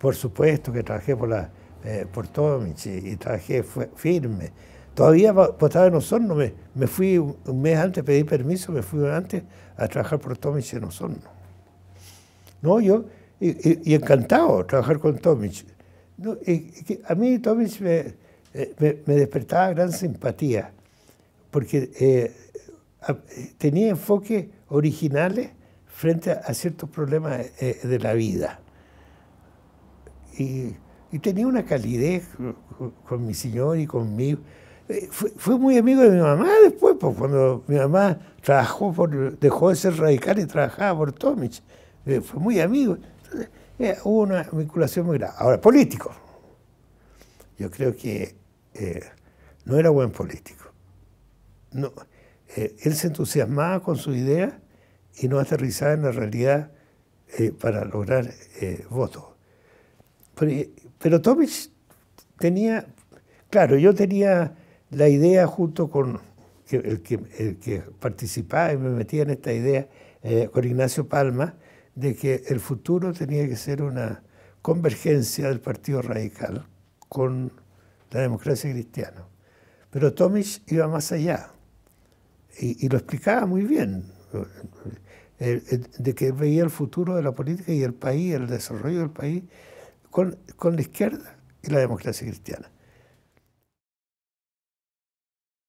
Por supuesto que trabajé por, la, eh, por Tomich y, trabajé firme. Todavía votaba pues, en Osorno, me, fui un mes antes, pedí permiso, me fui antes a trabajar por Tomich en Osorno. No, yo, y, y, encantado trabajar con Tomich. a mí Tomich eh, me, despertaba gran simpatía, porque eh, tenía enfoques originales frente a, ciertos problemas de la vida y, tenía una calidez con, mi señor y conmigo. Eh, fue, muy amigo de mi mamá después, pues, cuando mi mamá trabajó por, dejó de ser radical y trabajaba por Tomich. Eh, fue muy amigo. Eh, hubo una vinculación muy grande. Ahora, político. Yo creo que no era buen político. No, él se entusiasmaba con su idea y no aterrizaba en la realidad para lograr votos. Pero, Tomis tenía, claro, yo tenía la idea junto con el que, el que participaba y me metía en esta idea, eh, con Ignacio Palma, de que el futuro tenía que ser una convergencia del Partido Radical con la democracia cristiana. Pero Tomis iba más allá y, y lo explicaba muy bien, eh, eh, de que veía el futuro de la política y el país, el desarrollo del país con, la izquierda y la democracia cristiana.